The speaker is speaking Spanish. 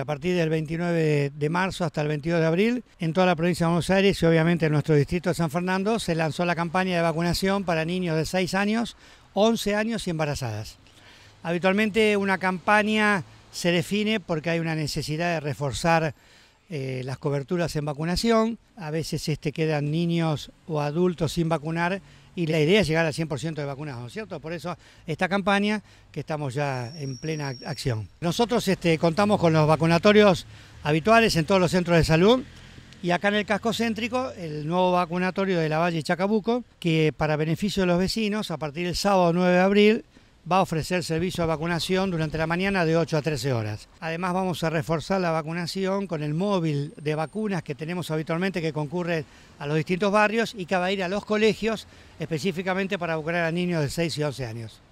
A partir del 29 de marzo hasta el 22 de abril, en toda la provincia de Buenos Aires y obviamente en nuestro distrito de San Fernando, se lanzó la campaña de vacunación para niños de 6 años, 11 años y embarazadas. Habitualmente una campaña se define porque hay una necesidad de reforzar eh, las coberturas en vacunación. A veces este, quedan niños o adultos sin vacunar y la idea es llegar al 100% de vacunados, cierto? Por eso esta campaña que estamos ya en plena acción. Nosotros este, contamos con los vacunatorios habituales en todos los centros de salud y acá en el casco céntrico el nuevo vacunatorio de la Valle Chacabuco que para beneficio de los vecinos a partir del sábado 9 de abril va a ofrecer servicio a vacunación durante la mañana de 8 a 13 horas. Además vamos a reforzar la vacunación con el móvil de vacunas que tenemos habitualmente que concurre a los distintos barrios y que va a ir a los colegios específicamente para vacunar a niños de 6 y 11 años.